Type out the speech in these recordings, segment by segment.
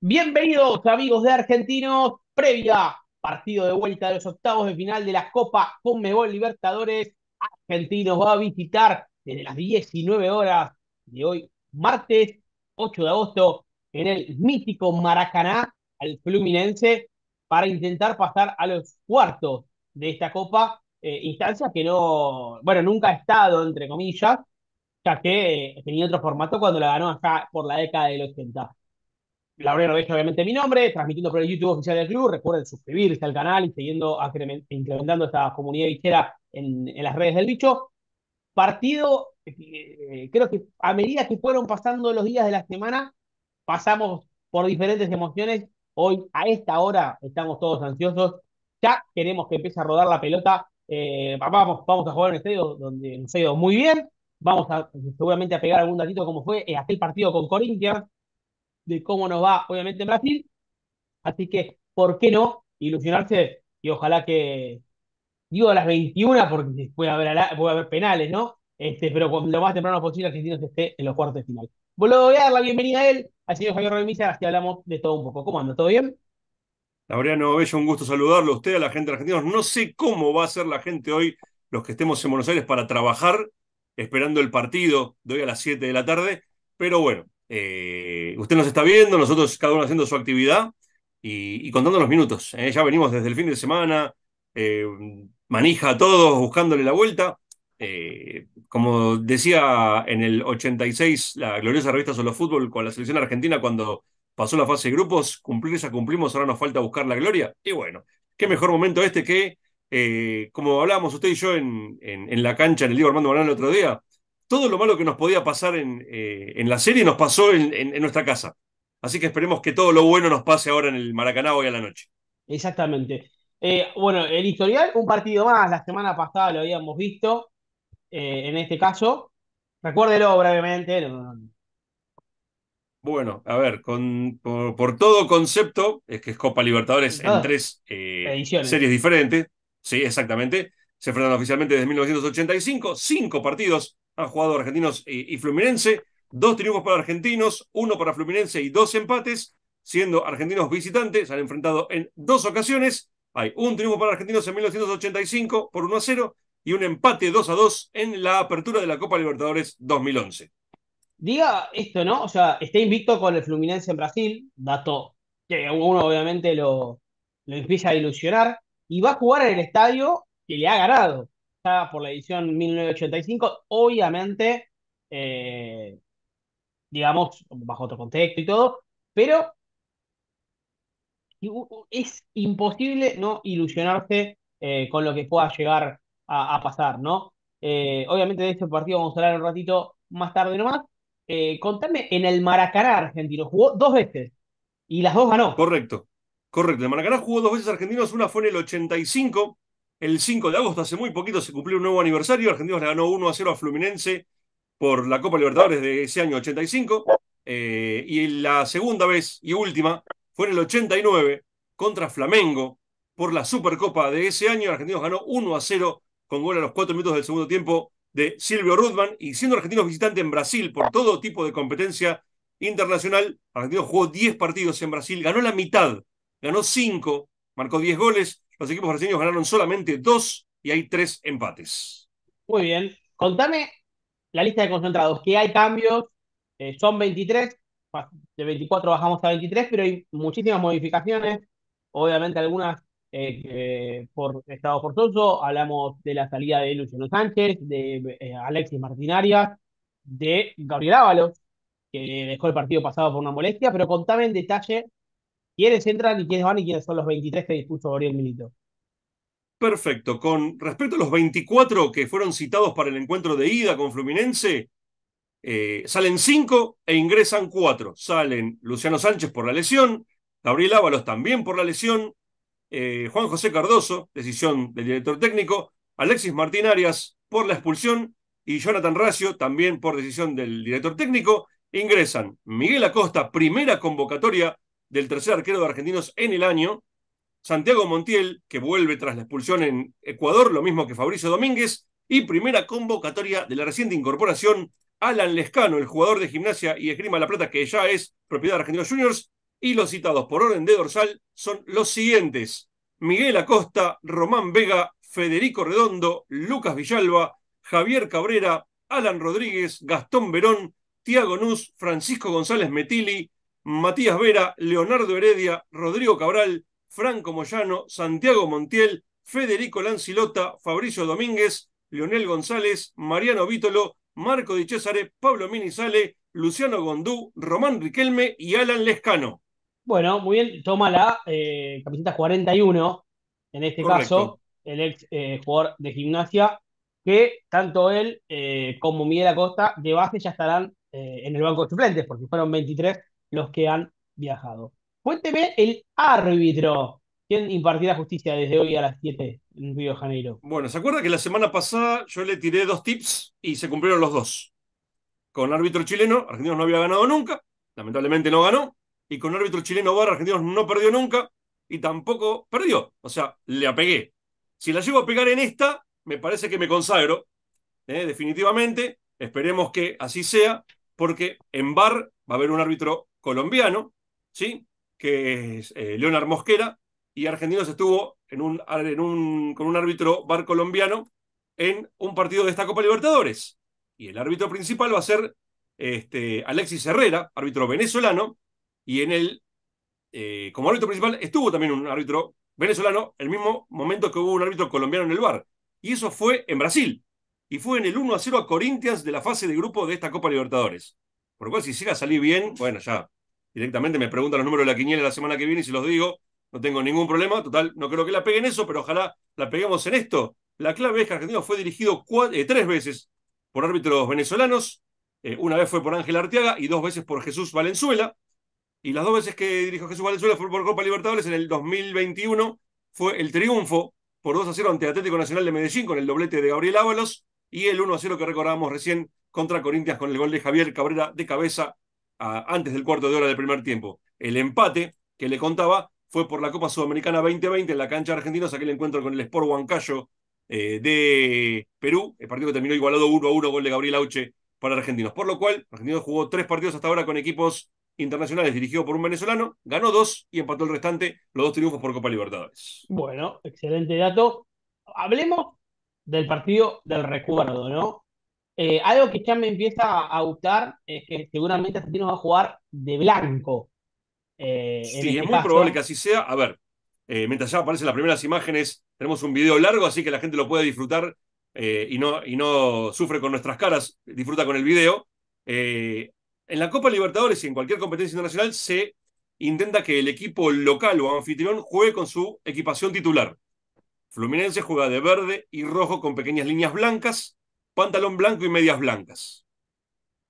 Bienvenidos amigos de Argentinos, previa partido de vuelta de los octavos de final de la Copa Conmebol Libertadores. Argentinos va a visitar desde las 19 horas de hoy, martes, 8 de agosto en el mítico Maracaná al Fluminense para intentar pasar a los cuartos de esta Copa, eh, instancia que no, bueno, nunca ha estado, entre comillas, ya que eh, tenía otro formato cuando la ganó acá por la década del 80. Laureano ve, obviamente mi nombre, transmitiendo por el YouTube oficial del club. Recuerden suscribirse al canal y siguiendo incrementando esta comunidad bichera en, en las redes del bicho. Partido, eh, eh, creo que a medida que fueron pasando los días de la semana, pasamos por diferentes emociones. Hoy, a esta hora, estamos todos ansiosos. Ya queremos que empiece a rodar la pelota. Eh, vamos, vamos a jugar en el estadio donde nos ha ido muy bien. Vamos seguramente a pegar algún datito como fue aquel partido con Corinthians, de cómo nos va, obviamente, en Brasil. Así que, ¿por qué no ilusionarse? Y ojalá que, digo a las 21 porque puede haber, puede haber penales, ¿no? Este, pero lo más temprano posible Argentinos esté en los cuartos de final. Vuelvo pues a dar la bienvenida a él, al señor Javier hasta así hablamos de todo un poco. ¿Cómo anda? ¿Todo bien? Laureano Bello, un gusto saludarlo a usted, a la gente argentina. No sé cómo va a ser la gente hoy, los que estemos en Buenos Aires, para trabajar, esperando el partido de hoy a las 7 de la tarde. Pero bueno, eh, usted nos está viendo, nosotros cada uno haciendo su actividad y, contando los minutos. ¿eh? Ya venimos desde el fin de semana, eh, manija a todos buscándole la vuelta. Eh, como decía en el 86 la gloriosa revista Solo Fútbol con la selección argentina cuando pasó la fase de grupos, cumplir ya cumplimos, ahora nos falta buscar la gloria. Y bueno, qué mejor momento este que, eh, como hablábamos usted y yo en, en, la cancha, en el Diego Armando Morán el otro día, todo lo malo que nos podía pasar en, eh, la serie nos pasó en, en, nuestra casa. Así que esperemos que todo lo bueno nos pase ahora en el Maracaná hoy a la noche. Exactamente. Eh, bueno, el historial, un partido más, la semana pasada lo habíamos visto, eh, en este caso. Recuérdelo brevemente. Bueno, a ver, por, todo concepto, es que es Copa Libertadores en ah, tres eh, series diferentes, sí, exactamente, se enfrentan oficialmente desde 1985, cinco partidos han jugado argentinos y, Fluminense, dos triunfos para argentinos, uno para Fluminense y dos empates, siendo argentinos visitantes, se han enfrentado en dos ocasiones, hay un triunfo para Argentinos en 1985 por 1 a 0 y un empate 2 a 2 en la apertura de la Copa Libertadores 2011. Diga esto, ¿no? O sea, está invicto con el Fluminense en Brasil, dato que uno obviamente lo, lo empieza a ilusionar, y va a jugar en el estadio que le ha ganado, ya por la edición 1985, obviamente, eh, digamos, bajo otro contexto y todo, pero es imposible no ilusionarse eh, con lo que pueda llegar a, pasar, ¿no? Eh, obviamente de este partido vamos a hablar un ratito más tarde nomás. Eh, contame, en el Maracaná argentino jugó dos veces y las dos ganó. Correcto, correcto. El Maracaná jugó dos veces argentinos, una fue en el 85, el 5 de agosto, hace muy poquito se cumplió un nuevo aniversario, Argentinos le ganó 1 a 0 a Fluminense por la Copa Libertadores de ese año 85. y la segunda vez y última fue en el 89 contra Flamengo por la Supercopa de ese año. Argentinos ganó 1 a 0 con gol a los 4 minutos del segundo tiempo de Silvio Rudman. Y siendo Argentinos visitante en Brasil por todo tipo de competencia internacional, Argentinos jugó 10 partidos en Brasil, ganó la mitad, ganó 5, marcó 10 goles. Los equipos brasileños ganaron solamente 2 y hay 3 empates. Muy bien. Contame la lista de concentrados, ¿Qué hay cambios, eh, son 23, de 24 bajamos a 23, pero hay muchísimas modificaciones, obviamente algunas eh, por estado forzoso, hablamos de la salida de Luciano Sánchez, de eh, Alexis Martinarias, de Gabriel Ábalos, que dejó el partido pasado por una molestia, pero contame en detalle quiénes entran y quiénes van y quiénes son los 23 que dispuso Gabriel Milito. Perfecto, con respecto a los 24 que fueron citados para el encuentro de ida con Fluminense, eh, salen cinco e ingresan cuatro. Salen Luciano Sánchez por la lesión, Gabriel Ábalos también por la lesión, eh, Juan José Cardoso, decisión del director técnico, Alexis Martín Arias por la expulsión y Jonathan Racio también por decisión del director técnico. Ingresan Miguel Acosta, primera convocatoria del tercer arquero de argentinos en el año, Santiago Montiel, que vuelve tras la expulsión en Ecuador, lo mismo que Fabricio Domínguez, y primera convocatoria de la reciente incorporación Alan Lescano, el jugador de gimnasia y esgrima La Plata, que ya es propiedad de Argentinos Juniors, y los citados por orden de dorsal son los siguientes. Miguel Acosta, Román Vega, Federico Redondo, Lucas Villalba, Javier Cabrera, Alan Rodríguez, Gastón Verón, Tiago Nuz, Francisco González Metili, Matías Vera, Leonardo Heredia, Rodrigo Cabral, Franco Moyano, Santiago Montiel, Federico Lancilota, Fabricio Domínguez, Leonel González, Mariano Vítolo, Marco Di Cesare, Pablo Minizale, Luciano Gondú, Román Riquelme y Alan Lescano. Bueno, muy bien, toma la eh, camiseta 41, en este caso, el ex eh, jugador de gimnasia, que tanto él eh, como Miguel Acosta de base ya estarán eh, en el banco de suplentes, porque fueron 23 los que han viajado. Cuénteme el árbitro ¿Quién impartirá justicia desde hoy a las 7 en Río de Janeiro? Bueno, ¿se acuerda que la semana pasada yo le tiré dos tips y se cumplieron los dos? Con árbitro chileno, Argentinos no había ganado nunca, lamentablemente no ganó, y con árbitro chileno Bar, Argentinos no perdió nunca y tampoco perdió. O sea, le apegué. Si la llevo a pegar en esta, me parece que me consagro, ¿eh? definitivamente. Esperemos que así sea, porque en Bar va a haber un árbitro colombiano, ¿sí? Que es eh, Leonard Mosquera, y Argentinos estuvo en un, en un, con un árbitro bar colombiano en un partido de esta Copa Libertadores. Y el árbitro principal va a ser este, Alexis Herrera, árbitro venezolano, y en el, eh, como árbitro principal estuvo también un árbitro venezolano, el mismo momento que hubo un árbitro colombiano en el bar. Y eso fue en Brasil. Y fue en el 1 a 0 a Corinthians de la fase de grupo de esta Copa Libertadores. Por lo cual, si llega a salir bien, bueno, ya directamente me preguntan los números de la quiniela la semana que viene y se los digo. No tengo ningún problema, total, no creo que la peguen eso, pero ojalá la peguemos en esto. La clave es que Argentina fue dirigido eh, tres veces por árbitros venezolanos, eh, una vez fue por Ángel Arteaga y dos veces por Jesús Valenzuela. Y las dos veces que dirigió Jesús Valenzuela fue por Copa Libertadores en el 2021, fue el triunfo por 2 a 0 ante Atlético Nacional de Medellín con el doblete de Gabriel Ábalos y el 1 a 0 que recordábamos recién contra Corintias con el gol de Javier Cabrera de cabeza antes del cuarto de hora del primer tiempo. El empate que le contaba fue por la Copa Sudamericana 2020 en la cancha argentina, el encuentro con el Sport Huancayo eh, de Perú, el partido que terminó igualado 1 a 1, gol de Gabriel Auche para Argentinos. Por lo cual, Argentinos jugó tres partidos hasta ahora con equipos internacionales dirigido por un venezolano, ganó dos y empató el restante, los dos triunfos por Copa Libertadores. Bueno, excelente dato. Hablemos del partido del recuerdo, ¿no? Eh, algo que ya me empieza a gustar es que seguramente Argentinos va a jugar de blanco. Eh, sí, es este muy probable que así sea. A ver, eh, mientras ya aparecen las primeras imágenes, tenemos un video largo, así que la gente lo puede disfrutar eh, y, no, y no sufre con nuestras caras, disfruta con el video. en la Copa Libertadores y en cualquier competencia internacional se intenta que el equipo local o anfitrión juegue con su equipación titular. Fluminense juega de verde y rojo con pequeñas líneas blancas, pantalón blanco y medias blancas.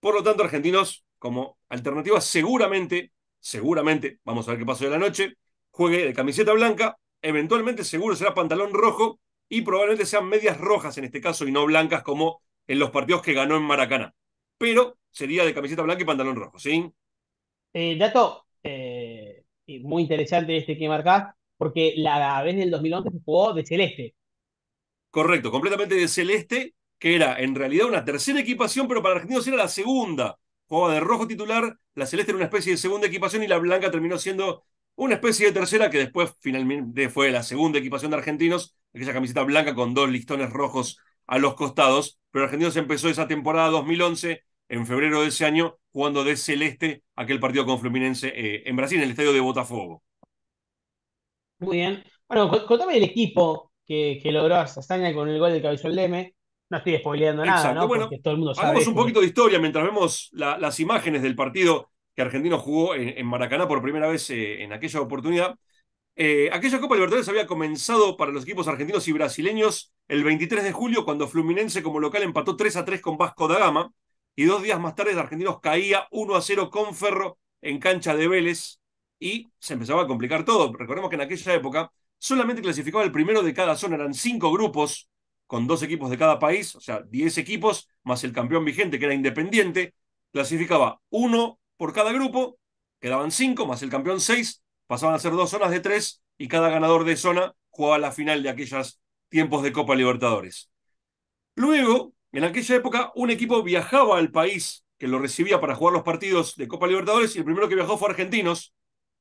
Por lo tanto, argentinos, como alternativa, seguramente seguramente, vamos a ver qué pasó de la noche, juegue de camiseta blanca, eventualmente seguro será pantalón rojo y probablemente sean medias rojas en este caso y no blancas como en los partidos que ganó en Maracaná. Pero sería de camiseta blanca y pantalón rojo, ¿sí? Eh, dato eh, muy interesante este que marcás, porque la vez del 2011 se jugó de celeste. Correcto, completamente de celeste, que era en realidad una tercera equipación, pero para argentinos era la segunda jugaba de rojo titular, la celeste era una especie de segunda equipación y la blanca terminó siendo una especie de tercera que después finalmente fue la segunda equipación de argentinos, aquella camiseta blanca con dos listones rojos a los costados, pero Argentinos empezó esa temporada 2011 en febrero de ese año jugando de celeste aquel partido con Fluminense eh, en Brasil, en el estadio de Botafogo. Muy bien. Bueno, contame el equipo que, que logró hazaña con el gol del Cabezón Leme, no estoy nada, ¿no? todo el mundo sabe. Hagamos un poquito de historia mientras vemos las imágenes del partido que Argentino jugó en, Maracaná por primera vez eh, en aquella oportunidad. Eh, aquella Copa Libertadores había comenzado para los equipos argentinos y brasileños el 23 de julio, cuando Fluminense como local empató 3 a 3 con Vasco da Gama, y dos días más tarde Argentinos caía 1 a 0 con Ferro en cancha de Vélez, y se empezaba a complicar todo. Recordemos que en aquella época solamente clasificaba el primero de cada zona, eran cinco grupos, con dos equipos de cada país, o sea, diez equipos más el campeón vigente, que era independiente, clasificaba uno por cada grupo, quedaban cinco, más el campeón seis, pasaban a ser dos zonas de tres y cada ganador de zona jugaba la final de aquellos tiempos de Copa Libertadores. Luego, en aquella época, un equipo viajaba al país que lo recibía para jugar los partidos de Copa Libertadores y el primero que viajó fue Argentinos,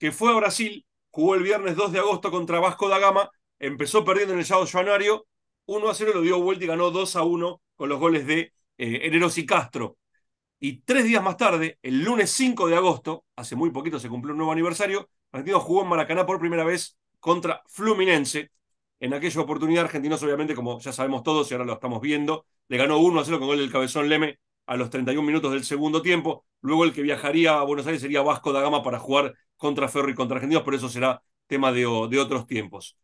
que fue a Brasil, jugó el viernes 2 de agosto contra Vasco da Gama, empezó perdiendo en el de januario 1 a 0 lo dio vuelta y ganó 2 a 1 con los goles de Hereros eh, y Castro. Y tres días más tarde, el lunes 5 de agosto, hace muy poquito se cumplió un nuevo aniversario, Argentinos jugó en Maracaná por primera vez contra Fluminense. En aquella oportunidad, Argentinos, obviamente, como ya sabemos todos y ahora lo estamos viendo, le ganó 1 a 0 con gol del Cabezón Leme a los 31 minutos del segundo tiempo. Luego el que viajaría a Buenos Aires sería Vasco da Gama para jugar contra Ferro y contra Argentinos, pero eso será tema de otros tiempos.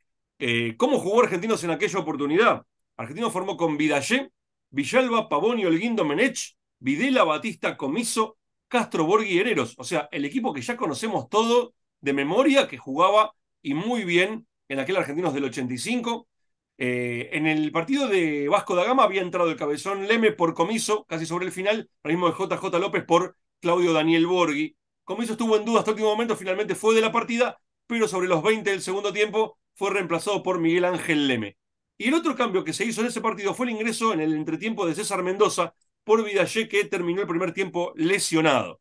Eh, ¿Cómo jugó Argentinos en aquella oportunidad? Argentinos formó con Vidallé, Villalba, Pavón y Olguindo Menech, Videla, Batista, Comiso, Castro, borgui y Hereros. O sea, el equipo que ya conocemos todo de memoria, que jugaba y muy bien en aquel Argentinos del 85. Eh, en el partido de Vasco da Gama había entrado el cabezón Leme por Comiso, casi sobre el final, el mismo de JJ López por Claudio Daniel Borghi. Comiso estuvo en duda hasta el último momento, finalmente fue de la partida, pero sobre los 20 del segundo tiempo fue reemplazado por Miguel Ángel Leme. Y el otro cambio que se hizo en ese partido fue el ingreso en el entretiempo de César Mendoza por vidalle que terminó el primer tiempo lesionado.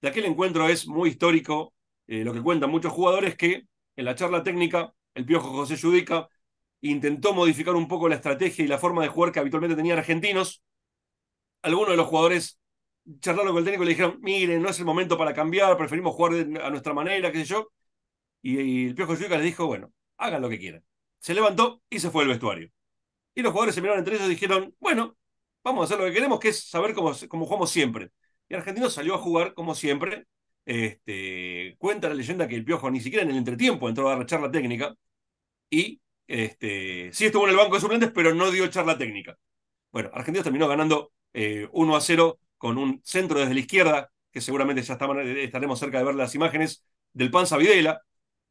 De aquel encuentro es muy histórico eh, lo que cuentan muchos jugadores que en la charla técnica el piojo José Yudica intentó modificar un poco la estrategia y la forma de jugar que habitualmente tenían argentinos. Algunos de los jugadores charlaron con el técnico y le dijeron, miren, no es el momento para cambiar, preferimos jugar a nuestra manera, qué sé yo. Y, el Piojo Yudica les dijo, bueno, hagan lo que quieran. Se levantó y se fue al vestuario. Y los jugadores se miraron entre ellos y dijeron, bueno, vamos a hacer lo que queremos, que es saber cómo, jugamos siempre. Y Argentino salió a jugar como siempre. Este, cuenta la leyenda que el Piojo ni siquiera en el entretiempo entró a dar la charla técnica y este, sí estuvo en el banco de suplentes, pero no dio charla técnica. Bueno, argentino terminó ganando 1 eh, a 0 con un centro desde la izquierda, que seguramente ya estaremos cerca de ver las imágenes, del Panza Videla,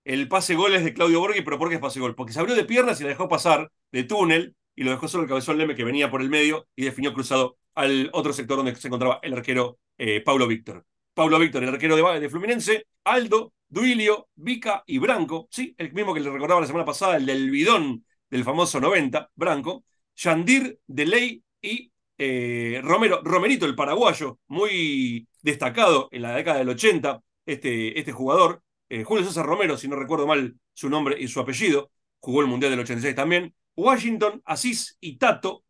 el pase gol es de Claudio Borghi, pero ¿por qué es pase gol? Porque se abrió de piernas y la dejó pasar de túnel y lo dejó solo el cabezón Leme que venía por el medio y definió cruzado al otro sector donde se encontraba el arquero eh, Paulo Víctor. Paulo Víctor, el arquero de, de Fluminense, Aldo, Duilio, Vica y Branco, sí, el mismo que le recordaba la semana pasada, el del bidón del famoso 90, Branco, Yandir, Deley y eh, Romero, Romerito, el paraguayo, muy destacado en la década del 80, este, este jugador, eh, Julio César Romero, si no recuerdo mal su nombre y su apellido, jugó el Mundial del 86 también, Washington, Asís y Tato,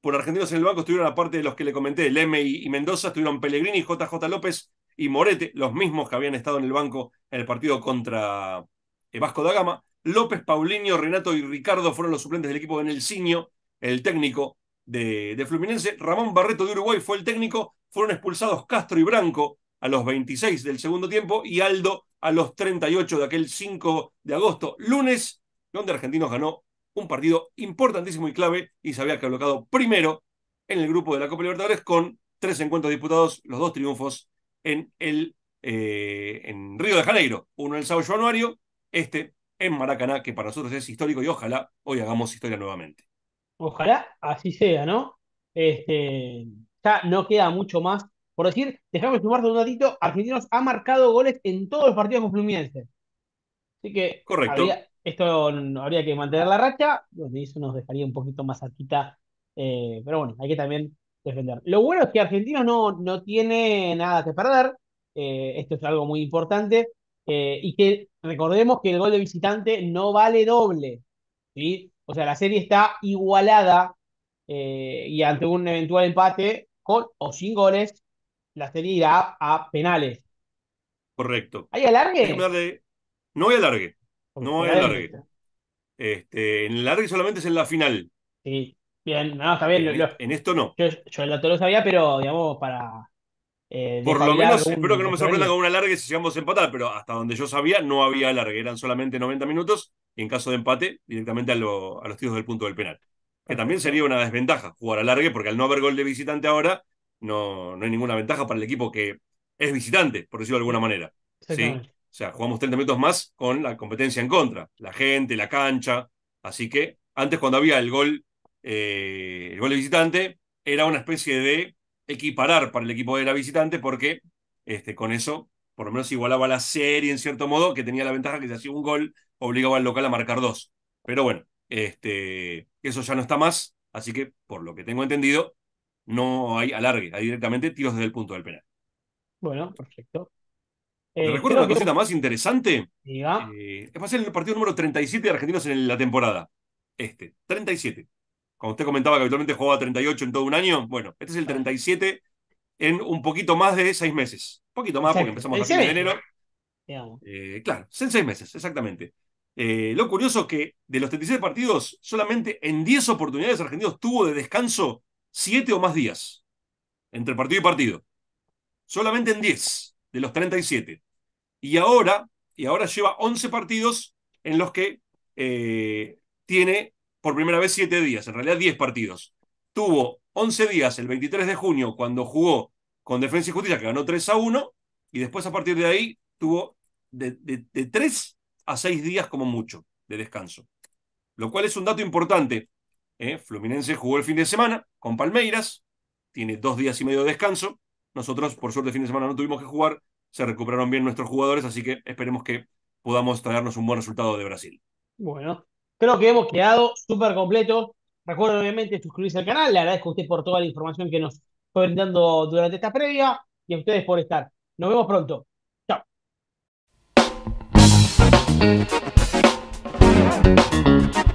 por argentinos en el banco estuvieron aparte de los que le comenté, Leme y, Mendoza, estuvieron Pellegrini, JJ López y Morete, los mismos que habían estado en el banco en el partido contra eh, Vasco da Gama. López, Paulinho, Renato y Ricardo fueron los suplentes del equipo de Nelsinho, el técnico de, de Fluminense. Ramón Barreto de Uruguay fue el técnico. Fueron expulsados Castro y Branco, a los 26 del segundo tiempo y Aldo a los 38 de aquel 5 de agosto, lunes, donde Argentinos ganó un partido importantísimo y clave y se había colocado primero en el grupo de la Copa Libertadores con tres encuentros disputados, los dos triunfos en, el, eh, en Río de Janeiro, uno en el Sao Januario, este en Maracaná, que para nosotros es histórico y ojalá hoy hagamos historia nuevamente. Ojalá así sea, ¿no? Este, ya no queda mucho más por decir, déjame sumarte un ratito, Argentinos ha marcado goles en todos los partidos con Fluminense. Así que Correcto. esto habría que mantener la racha, donde eso nos dejaría un poquito más cerquita, eh, pero bueno, hay que también defender. Lo bueno es que Argentinos no, no tiene nada que perder, eh, esto es algo muy importante, eh, y que recordemos que el gol de visitante no vale doble, ¿sí? O sea, la serie está igualada y ante un eventual empate con o sin goles, la serie a, penales. Correcto. ¿Hay alargue? No hay alargue. no hay alargue. Este, en el alargue solamente es en la final. Sí, bien, no, está bien. En, e- esto no. Yo, el dato lo sabía, pero digamos, para. Eh, Por lo menos, espero que no me sorprenda con un alargue si llegamos a empatar, pero hasta donde yo sabía no había alargue, eran solamente 90 minutos y en caso de empate, directamente a, a los tiros del punto del penal. Que también sería una desventaja jugar alargue, porque al no haber gol de visitante ahora, no, hay ninguna ventaja para el equipo que es visitante, por decirlo de alguna manera. ¿sí? O sea, jugamos 30 minutos más con la competencia en contra, la gente, la cancha. Así que antes cuando había el gol, eh, el gol de visitante, era una especie de equiparar para el equipo de la visitante porque este, con eso por lo menos igualaba la serie en cierto modo, que tenía la ventaja que si hacía un gol obligaba al local a marcar dos. Pero bueno, este, eso ya no está más, así que por lo que tengo entendido, no hay alargue, hay directamente tiros desde el punto del penal. Bueno, perfecto. Eh, Recuerdo una cosita más interesante. Eh, es el partido número 37 de Argentinos en la temporada. Este, 37. Como usted comentaba que habitualmente jugaba 38 en todo un año, bueno, este es el 37 en un poquito más de seis meses. Un poquito más porque empezamos en enero. Eh, claro, en seis meses, exactamente. Eh, lo curioso es que de los 37 partidos, solamente en 10 oportunidades Argentinos tuvo de descanso siete o más días entre partido y partido. Solamente en 10 de los 37. Y ahora, y ahora lleva 11 partidos en los que eh, tiene por primera vez 7 días, en realidad 10 partidos. Tuvo 11 días el 23 de junio cuando jugó con Defensa y Justicia, que ganó 3 a 1, y después a partir de ahí tuvo de, de, de 3 a 6 días como mucho de descanso. Lo cual es un dato importante eh, Fluminense jugó el fin de semana con Palmeiras, tiene dos días y medio de descanso. Nosotros, por suerte, el fin de semana no tuvimos que jugar, se recuperaron bien nuestros jugadores, así que esperemos que podamos traernos un buen resultado de Brasil. Bueno, creo que hemos quedado súper completo. Recuerden, obviamente, suscribirse al canal. Le agradezco a usted por toda la información que nos fue brindando durante esta previa y a ustedes por estar. Nos vemos pronto. Chao.